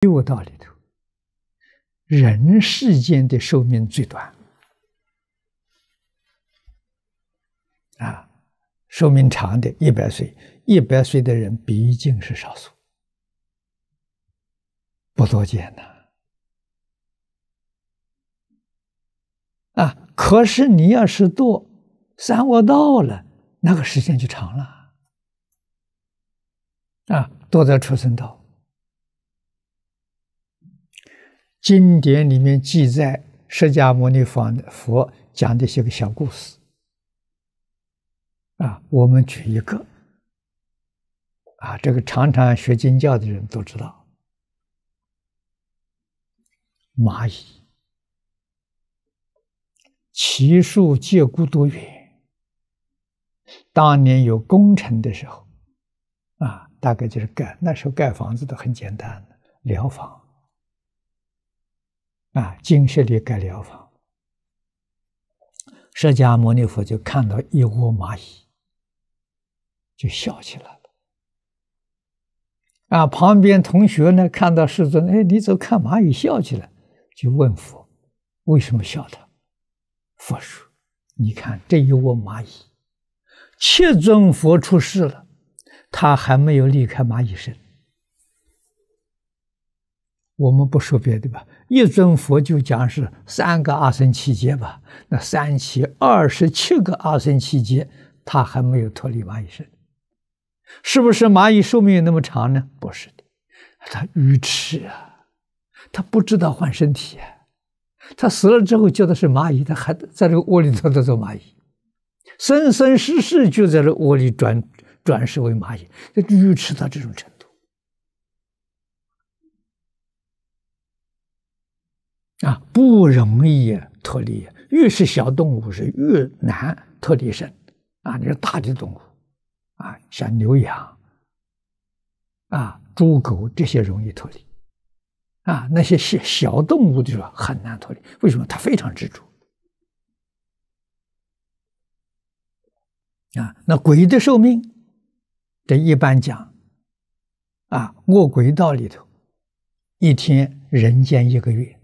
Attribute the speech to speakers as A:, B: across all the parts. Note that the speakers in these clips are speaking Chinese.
A: 六道里头，人世间的寿命最短啊，寿命长的一百岁，一百岁的人毕竟是少数，不多见呐。啊，可是你要是堕三恶道了，那个时间就长了啊，堕在畜生道。经典里面记载，释迦牟尼佛讲的一些个小故事，啊，我们举一个，啊，这个常常学经教的人都知道，蚂蚁，其树借故多远？当年有工程的时候，啊，大概就是盖，那时候盖房子都很简单的，寮房。啊，金舍利盖疗法。房，释迦牟尼佛就看到一窝蚂蚁，就笑起来了。啊，旁边同学呢看到世尊，哎，你么看蚂蚁笑起来，就问佛，为什么笑他？佛说：你看这一窝蚂蚁，七尊佛出世了，他还没有离开蚂蚁身。我们不说别的吧，一尊佛就讲是三个阿僧祇劫吧，那三七二十七个阿僧奇劫，他还没有脱离蚂蚁身，是不是蚂蚁寿命那么长呢？不是的，他愚痴啊，他不知道换身体啊，他死了之后觉得是蚂蚁，他还在这个窝里头做蚂蚁，生生世世就在这窝里转转世为蚂蚁，愚痴到这种程度。啊，不容易脱离。越是小动物是越难脱离身。啊，你是大的动物，啊，像牛羊，啊，猪狗这些容易脱离。啊，那些小小动物就说很难脱离。为什么？它非常执着。啊，那鬼的寿命，这一般讲，啊，卧鬼道里头，一天人间一个月。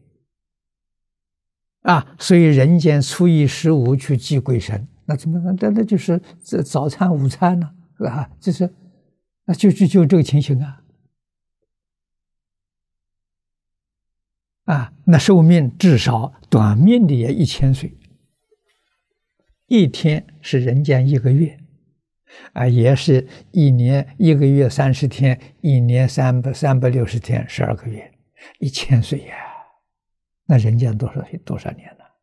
A: 啊，所以人间初一十五去祭鬼神，那怎么能？那那就是这早餐、午餐呢，是吧？就是，那就就就这个情形啊。啊，那寿命至少短命的也一千岁，一天是人间一个月，啊，也是一年一个月三十天，一年三百三百六十天，十二个月，一千岁呀。那人间多少多少年了，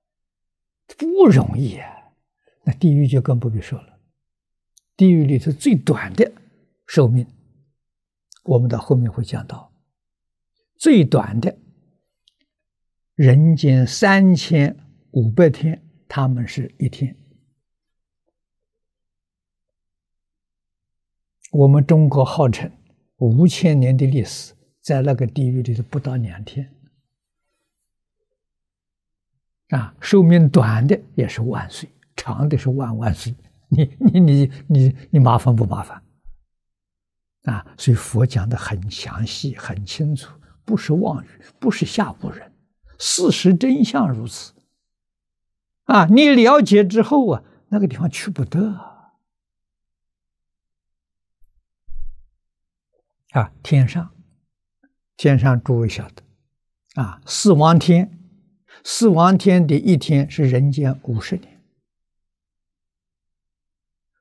A: 不容易啊！那地狱就更不必说了。地狱里头最短的寿命，我们到后面会讲到。最短的，人间三千五百天，他们是一天。我们中国号称五千年的历史，在那个地狱里头不到两天。啊，寿命短的也是万岁，长的是万万岁。你你你你你麻烦不麻烦？啊，所以佛讲的很详细、很清楚，不是妄语，不是吓唬人，事实真相如此。啊，你了解之后啊，那个地方去不得。啊，天上，天上诸位晓得，啊，四王天。四王天的一天是人间五十年，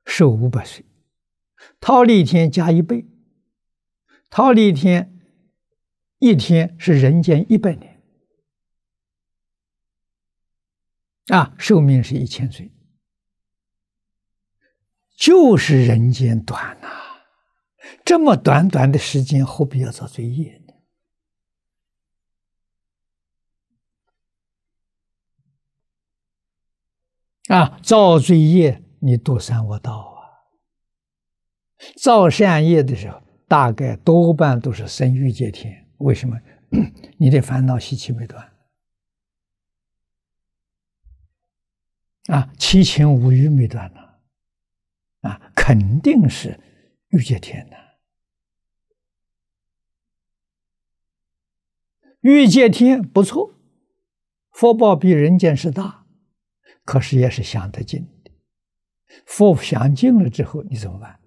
A: 寿五百岁；，忉利天加一倍，忉利天一天是人间一百年，啊，寿命是一千岁，就是人间短呐，这么短短的时间，何必要造罪业？啊，造罪业，你多三恶道啊；造善业的时候，大概多半都是生欲界天。为什么？你的烦恼习气没断，啊，七情五欲没断呢，啊，肯定是欲界天呐。欲界天不错，福报比人间是大。可是也是想得尽的，佛想尽了之后，你怎么办？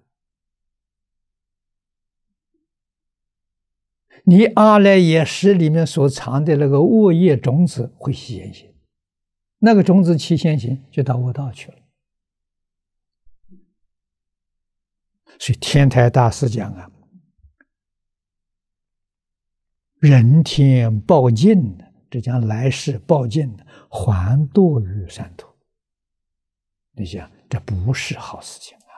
A: 你阿赖耶识里面所藏的那个恶业种子会现行，那个种子起现行就到恶道去了。所以天台大师讲啊，人天报尽的，这将来世报尽的，还堕于三途。你想，这不是好事情啊！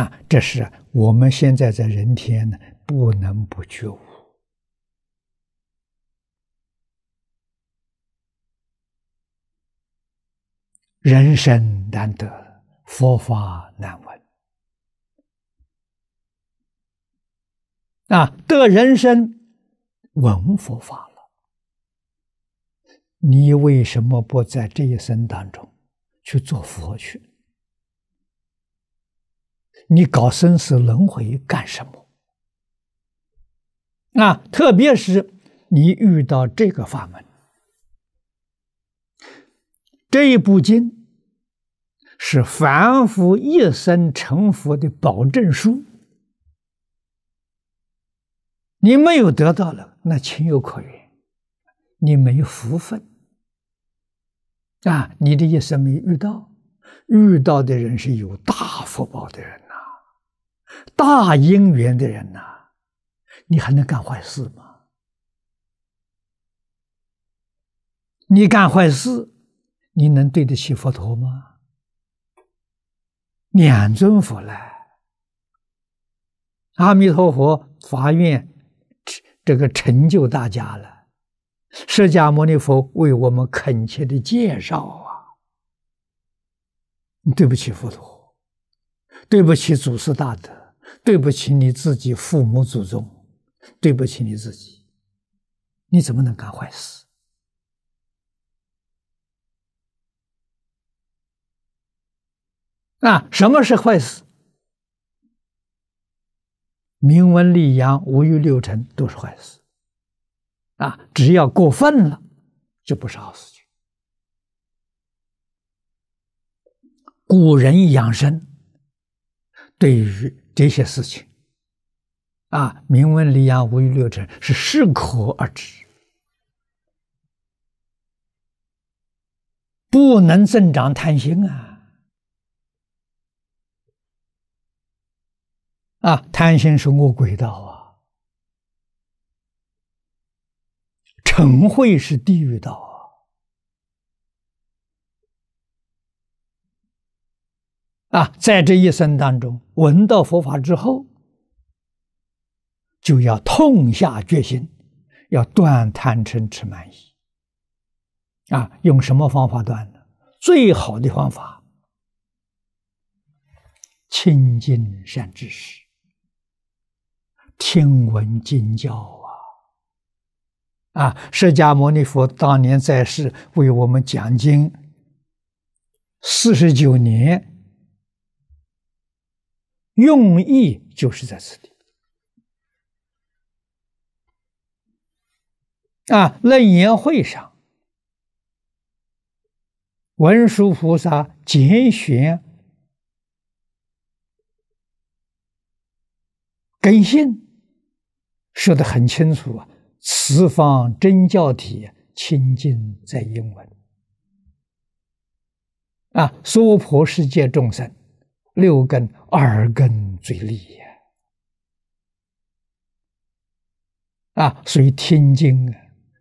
A: 啊，这是我们现在在人天呢，不能不觉悟。人生难得，佛法难闻。啊，得人生，闻佛法了。你为什么不在这一生当中去做佛去？你搞生死轮回干什么？那特别是你遇到这个法门，这一部经是凡夫一生成佛的保证书。你没有得到了，那情有可原，你没福分。啊，你的一生没遇到，遇到的人是有大福报的人呐，大因缘的人呐，你还能干坏事吗？你干坏事，你能对得起佛陀吗？两尊佛来，阿弥陀佛，法愿，这个成就大家了。释迦牟尼佛为我们恳切的介绍啊！对不起，佛陀，对不起，祖师大德，对不起你自己、父母、祖宗，对不起你自己，你怎么能干坏事？啊，什么是坏事？明文立阳、五欲六尘都是坏事。啊，只要过分了，就不是好事情。古人养生，对于这些事情，啊，明文里养五欲六尘是适可而止，不能增长贪心啊！啊，贪心是恶鬼道啊！恒会是地狱道啊！啊，在这一生当中，闻到佛法之后，就要痛下决心，要断贪嗔痴慢疑啊！用什么方法断呢？最好的方法，亲近善知识，听闻经教。啊，释迦牟尼佛当年在世为我们讲经四十九年，用意就是在此地。啊，论言会上，文殊菩萨拣选根性，说的很清楚啊。十方真教体清净在英文啊，娑婆世界众生六根二根最利呀啊，所以听经啊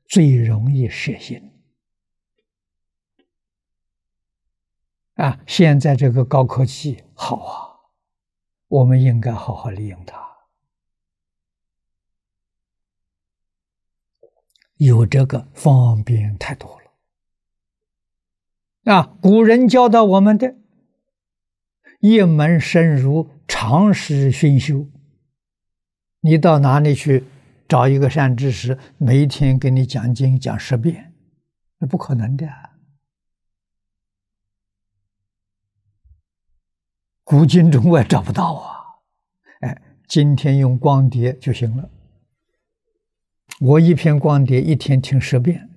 A: 最容易摄心啊。现在这个高科技好啊，我们应该好好利用它。有这个方便太多了啊！古人教导我们的，一门深入，长时熏修。你到哪里去找一个善知识，每天给你讲经讲十遍？那不可能的，古今中外找不到啊！哎，今天用光碟就行了。我一片光碟，一天听十遍，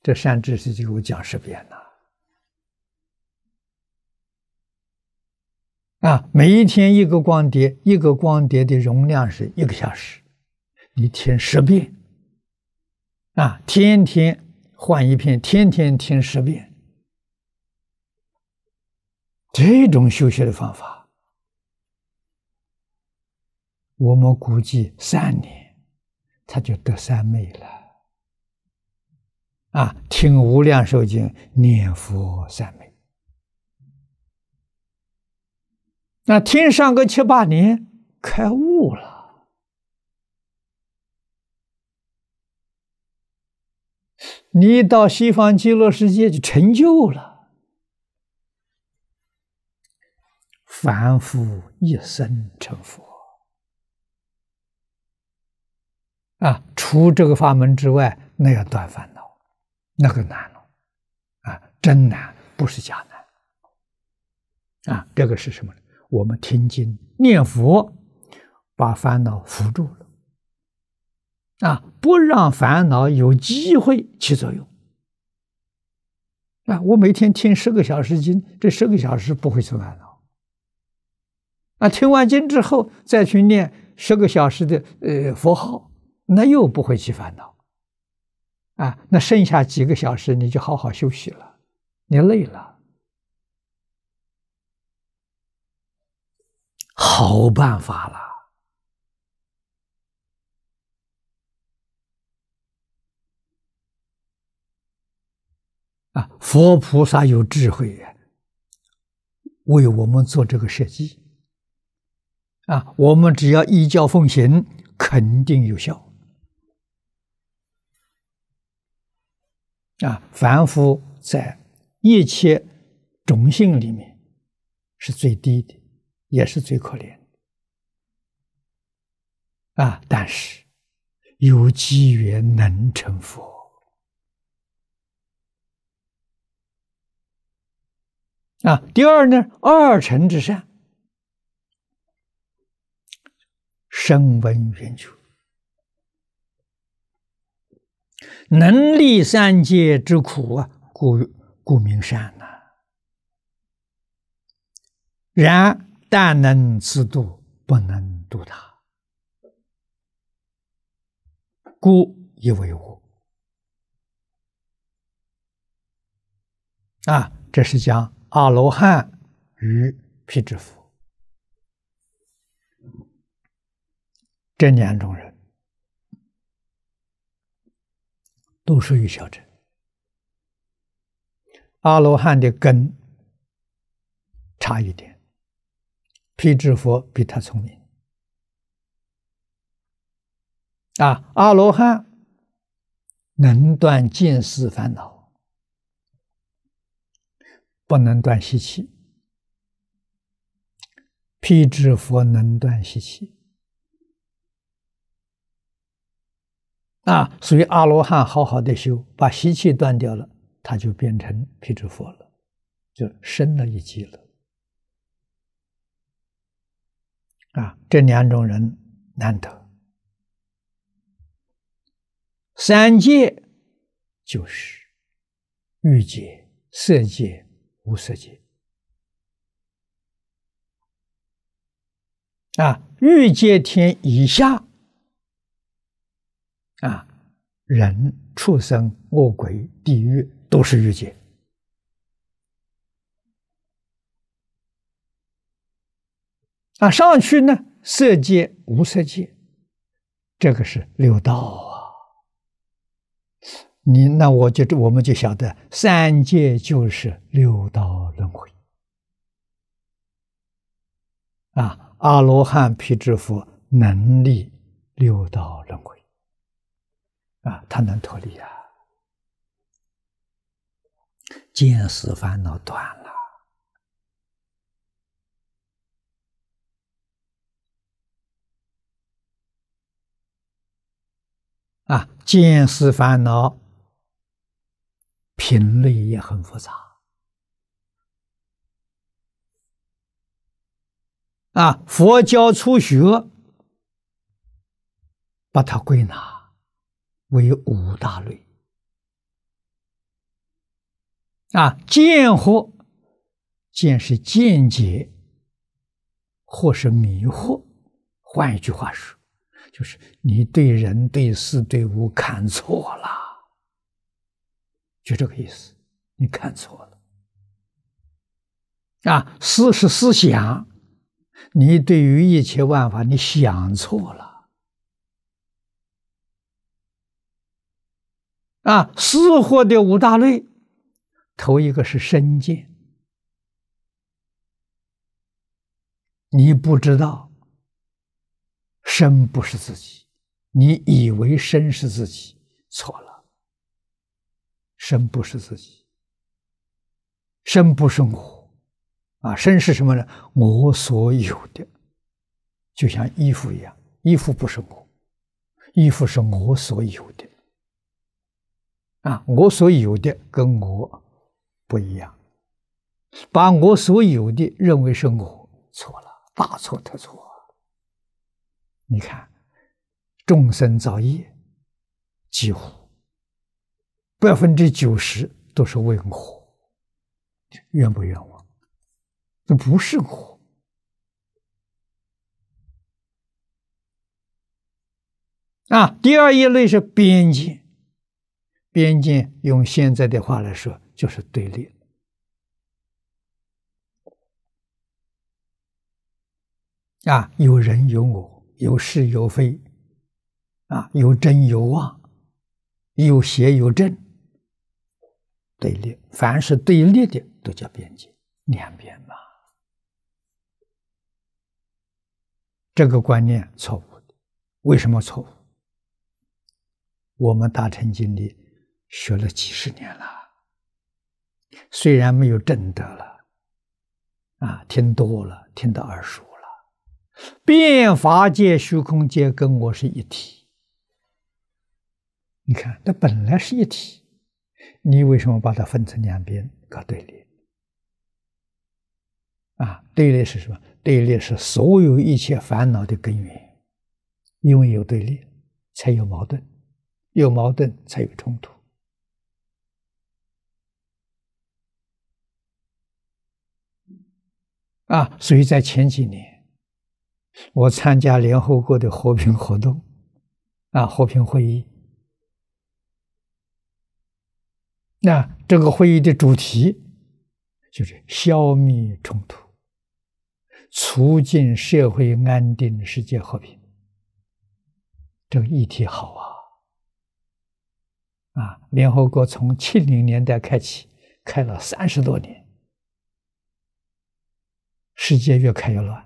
A: 这善知识就给我讲十遍了。啊，每一天一个光碟，一个光碟的容量是一个小时，你听十遍，啊，天天换一片，天天听十遍，这种修学的方法，我们估计三年。他就得三昧了，啊，听无量寿经，念佛三昧，那天上个七八年，开悟了，你一到西方极乐世界就成就了，凡夫一生成佛。啊，除这个法门之外，那要断烦恼，那个难了，啊，真难，不是假难，啊，这个是什么呢？我们听经念佛，把烦恼扶住了，啊，不让烦恼有机会起作用，啊，我每天听十个小时经，这十个小时不会出烦恼，啊，听完经之后再去念十个小时的呃佛号。那又不会起烦恼，啊，那剩下几个小时你就好好休息了。你累了，好办法了。啊，佛菩萨有智慧为我们做这个设计。啊，我们只要依教奉行，肯定有效。啊，凡夫在一切众姓里面是最低的，也是最可怜的啊。但是有机缘能成佛啊。第二呢，二乘之善声闻缘觉。能立三界之苦啊，故故名善呐。然但能自度，不能度他，故以为我。啊。这是讲阿罗汉与辟支佛这两种人。都属于小乘。阿罗汉的根差一点，辟支佛比他聪明。啊，阿罗汉能断见四烦恼，不能断习气；辟支佛能断习气。啊，所以阿罗汉好好的修，把习气断掉了，他就变成辟支佛了，就升了一级了。啊，这两种人难得。三界就是欲界、色界、无色界。啊，欲界天以下。人、畜生、恶鬼、地狱都是欲界。啊，上去呢，色界、无色界，这个是六道啊。你那我就我们就晓得三界就是六道轮回。啊，阿罗汉、皮支佛能力六道轮回。啊，他能脱离啊！见识烦恼断了啊！见思烦恼品类也很复杂啊！佛教初学把它归纳。为五大类。啊，见惑，见是见解，或是迷惑。换一句话说，就是你对人对事对物看错了，就这个意思，你看错了。啊，思是思想，你对于一切万法你想错了。啊，四惑的五大类，头一个是身见。你不知道，身不是自己，你以为身是自己，错了。身不是自己，身不是我，啊，身是什么呢？我所有的，就像衣服一样，衣服不是我，衣服是我所有的。啊，我所有的跟我不一样，把我所有的认为是我错了，大错特错。你看，众生造业几乎百分之九十都是为我，冤不冤枉？这不是我啊。第二一类是边界。边界用现在的话来说，就是对立。啊，有人有我，有是有非，啊，有真有妄，有邪有正。对立，凡是对立的都叫边界，两边嘛。这个观念错误的，为什么错误？我们大乘经里。学了几十年了，虽然没有正德了，啊，听多了，听到耳熟了。变法界、虚空界跟我是一体，你看，它本来是一体，你为什么把它分成两边搞对立？啊，对立是什么？对立是所有一切烦恼的根源，因为有对立，才有矛盾，有矛盾才有冲突。啊，所以在前几年，我参加联合国的和平活动，啊，和平会议。那这个会议的主题就是消灭冲突，促进社会安定、世界和平。这个议题好啊！啊，联合国从七零年代开启，开了三十多年。世界越开越乱，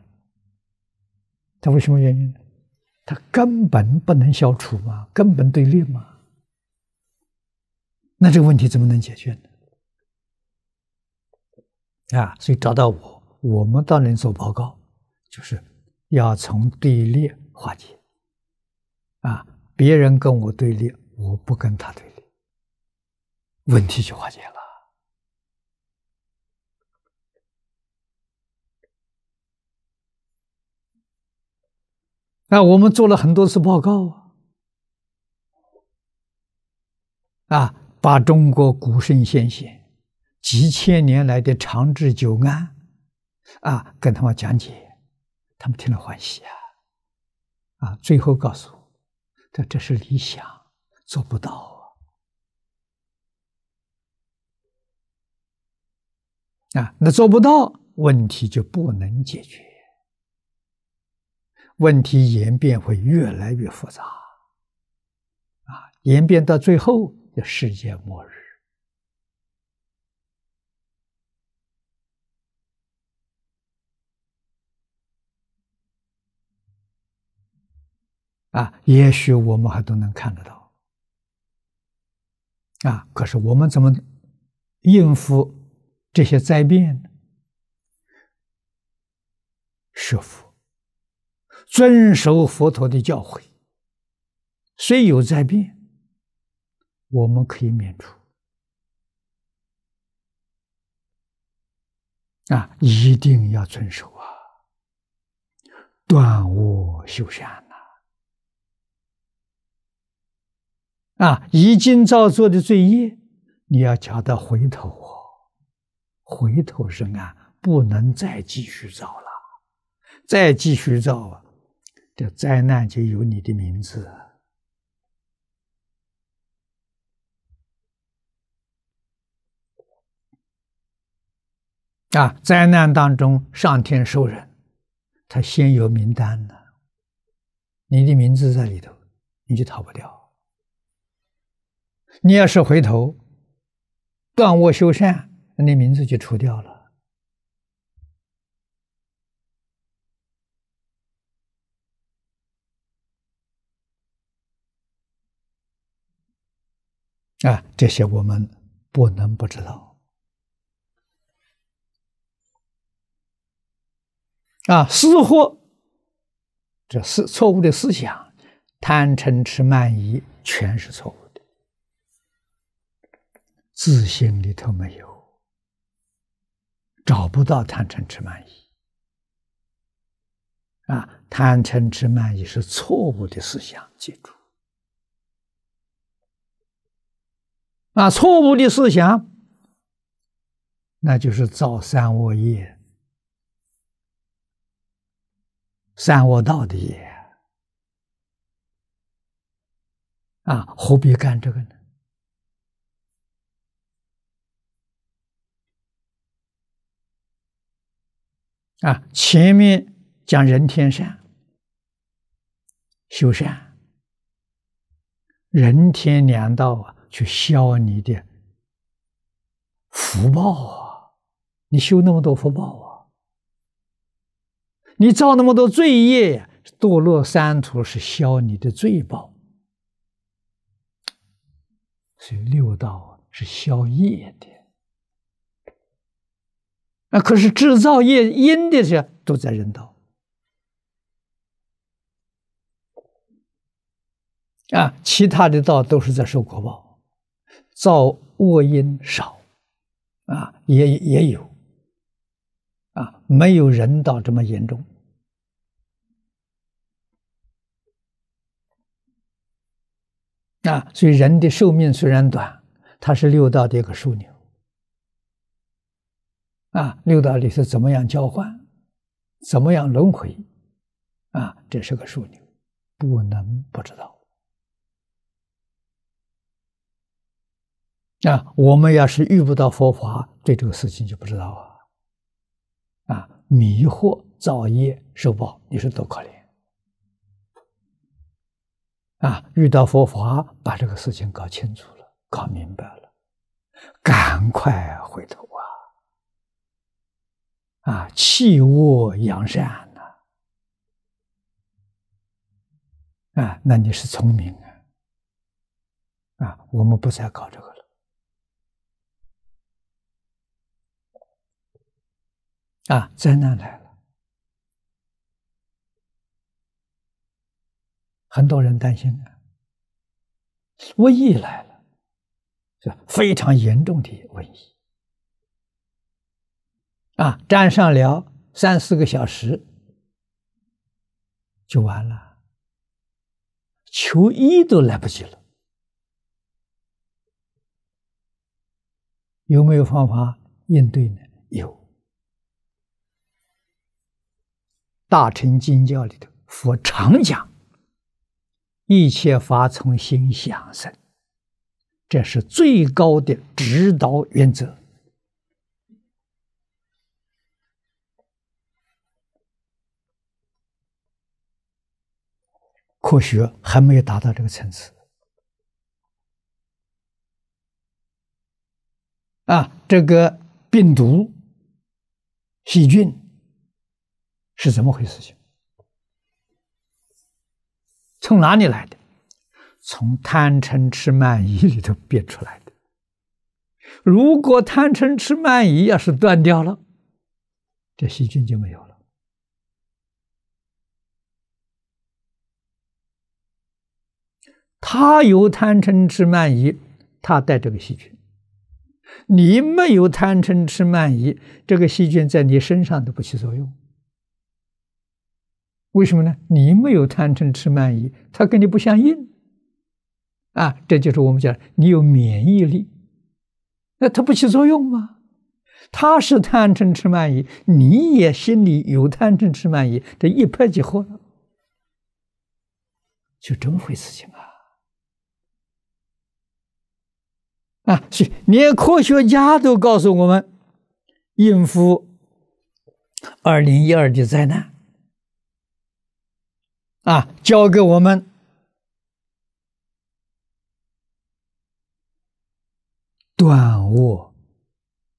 A: 它为什么原因呢？它根本不能消除嘛，根本对立嘛。那这个问题怎么能解决呢？啊，所以找到我，我们当能做报告，就是要从对立化解。啊，别人跟我对立，我不跟他对立，问题就化解了。那我们做了很多次报告啊，啊，把中国古圣先贤几千年来的长治久安啊，跟他们讲解，他们听了欢喜啊，啊，最后告诉我，这这是理想，做不到啊，啊，那做不到，问题就不能解决。问题演变会越来越复杂，啊，演变到最后的世界末日，啊，也许我们还都能看得到，啊，可是我们怎么应付这些灾变呢？设伏。遵守佛陀的教诲，虽有灾变，我们可以免除。啊，一定要遵守啊！断恶修善呐！啊，一经造作的罪业，你要晓他回头哦。回头是岸，不能再继续造了，再继续造啊！这灾难就有你的名字啊！灾难当中，上天收人，他先有名单的，你的名字在里头，你就逃不掉。你要是回头断我修善，那你的名字就除掉了。啊，这些我们不能不知道。啊，私货，这是错误的思想，贪嗔痴慢疑，全是错误的。自信里头没有，找不到贪嗔痴慢疑。啊，贪嗔痴慢疑是错误的思想，记住。啊，错误的思想，那就是造三恶业、三恶道的业。啊，何必干这个呢？啊，前面讲人天善，修善，人天两道啊。去消你的福报啊！你修那么多福报啊！你造那么多罪业，堕落三途是消你的罪报。所以六道是消业的。那可是制造业因的，是都在人道啊。其他的道都是在受果报。造恶因少，啊，也也有，啊，没有人道这么严重，啊，所以人的寿命虽然短，它是六道的一个枢纽，啊，六道里是怎么样交换，怎么样轮回，啊，这是个枢纽，不能不知道。那我们要是遇不到佛法，对这个事情就不知道啊！啊，迷惑造业受报，你说多可怜！啊，遇到佛法，把这个事情搞清楚了、搞明白了，赶快回头啊！啊，弃恶扬善呐！啊，那你是聪明啊！啊，我们不再搞这个了。啊，灾难来了，很多人担心。瘟疫来了，是吧？非常严重的瘟疫，啊，沾上了三四个小时就完了，求医都来不及了。有没有方法应对呢？有。大乘经教里头，佛常讲：“一切法从心想生”，这是最高的指导原则。科学还没有达到这个层次。啊，这个病毒、细菌。是怎么回事？情从哪里来的？从贪嗔痴慢疑里头憋出来的。如果贪嗔痴慢疑要是断掉了，这细菌就没有了。他有贪嗔痴慢疑，他带这个细菌；你没有贪嗔痴慢疑，这个细菌在你身上都不起作用。为什么呢？你没有贪嗔痴慢疑，他跟你不相应啊！这就是我们讲，你有免疫力，那他不起作用吗？他是贪嗔痴慢疑，你也心里有贪嗔痴慢疑，这一拍即合了，就这么回事情啊！啊，连科学家都告诉我们，应付二零一二的灾难。啊，教给我们断恶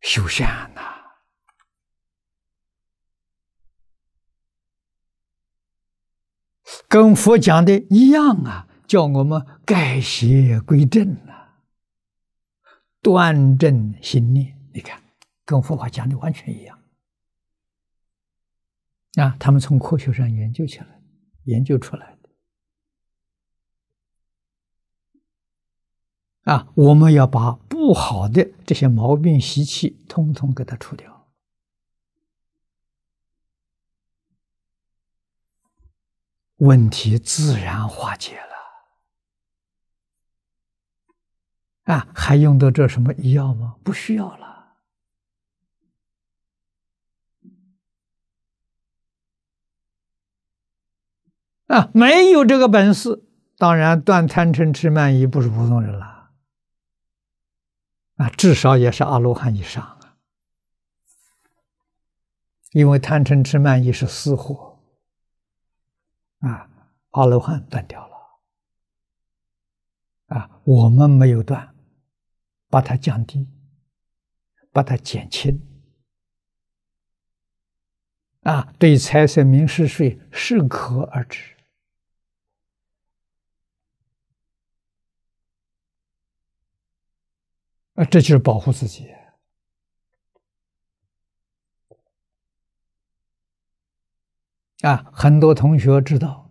A: 修善呐，跟佛讲的一样啊，叫我们改邪归正呐，断正心念。你看，跟佛法讲的完全一样啊。他们从科学上研究起来。研究出来的啊，我们要把不好的这些毛病习气，通通给它除掉，问题自然化解了。啊，还用得着什么医药吗？不需要了。啊，没有这个本事。当然，断贪嗔痴慢疑不是普通人了。啊，至少也是阿罗汉以上啊。因为贪嗔痴慢疑是私货，啊，阿罗汉断掉了。啊，我们没有断，把它降低，把它减轻。啊，对财色名士税适可而止。啊，这就是保护自己啊！很多同学知道，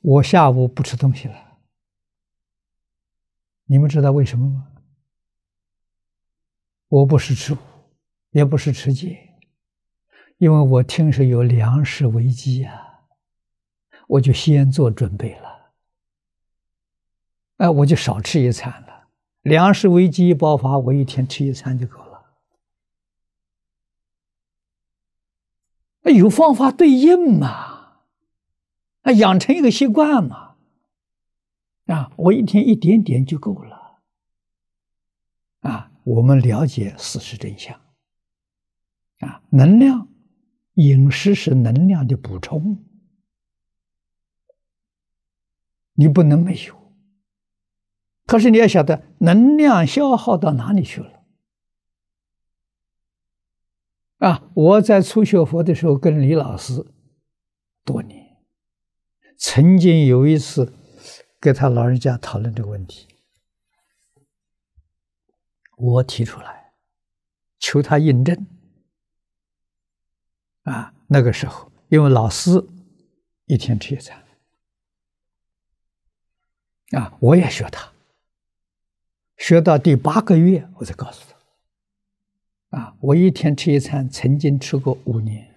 A: 我下午不吃东西了。你们知道为什么吗？我不是吃也不是吃节，因为我听说有粮食危机啊，我就先做准备了。哎，我就少吃一餐了。粮食危机一爆发，我一天吃一餐就够了。那有方法对应嘛？那养成一个习惯嘛？啊，我一天一点点就够了。啊，我们了解事实真相。啊，能量饮食是能量的补充，你不能没有。可是你要晓得，能量消耗到哪里去了？啊，我在初学佛的时候，跟李老师多年，曾经有一次跟他老人家讨论这个问题，我提出来，求他印证。啊，那个时候，因为老师一天吃一餐，啊，我也学他。学到第八个月，我才告诉他：“啊，我一天吃一餐，曾经吃过五年，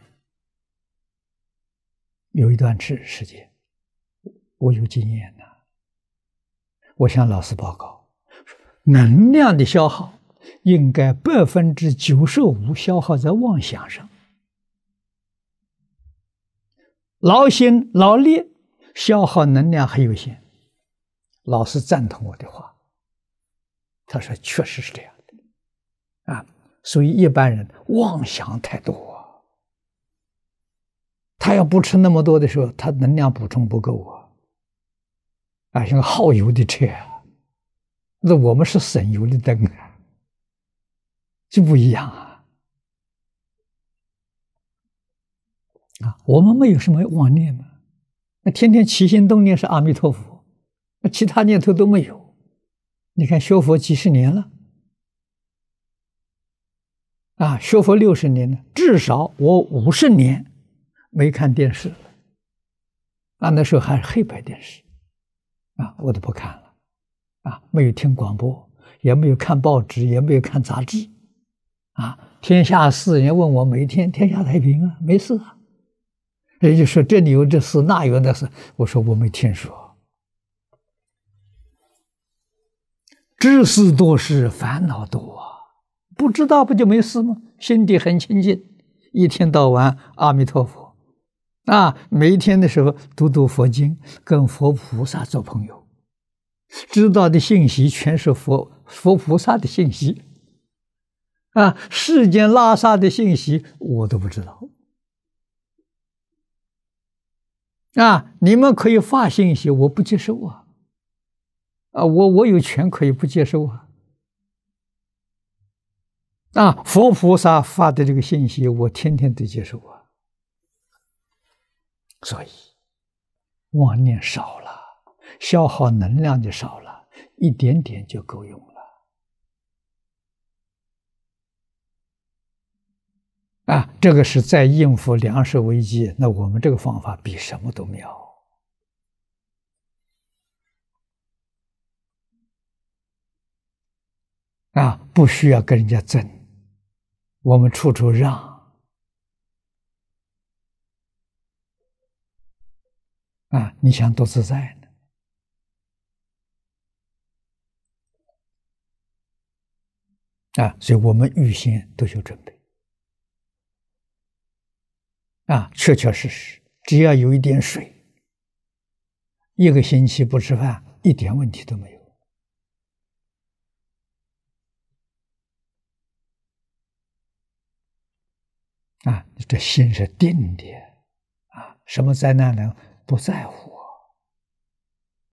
A: 有一段吃时间，我有经验呐。我向老师报告，能量的消耗应该百分之九十五消耗在妄想上，劳心劳力消耗能量很有限。”老师赞同我的话。他说：“确实是这样的啊，所以一般人妄想太多。他要不吃那么多的时候，他能量补充不够啊，啊，像耗油的车，那我们是省油的灯啊，就不一样啊。啊，我们没有什么妄念嘛，那天天起心动念是阿弥陀佛，那其他念头都没有。”你看修佛几十年了，啊，修佛六十年了，至少我五十年没看电视了。啊，那时候还是黑白电视，啊，我都不看了，啊，没有听广播，也没有看报纸，也没有看杂志，啊，天下事，人家问我每天天下太平啊，没事啊，人家说这里有这事，那有那事，我说我没听说。知事多事，烦恼多啊！不知道不就没事吗？心地很清净，一天到晚阿弥陀佛啊！每一天的时候读读佛经，跟佛菩萨做朋友，知道的信息全是佛佛菩萨的信息啊！世间拉萨的信息我都不知道啊！你们可以发信息，我不接收啊！啊，我我有权可以不接受啊！啊，佛菩萨发的这个信息，我天天都接受啊。所以，妄念少了，消耗能量就少了，一点点就够用了。啊，这个是在应付粮食危机，那我们这个方法比什么都妙。啊，不需要跟人家争，我们处处让。啊，你想多自在呢？啊，所以我们预先都有准备。啊，确确实实，只要有一点水，一个星期不吃饭，一点问题都没有。啊，你这心是定的，啊，什么灾难呢？不在乎。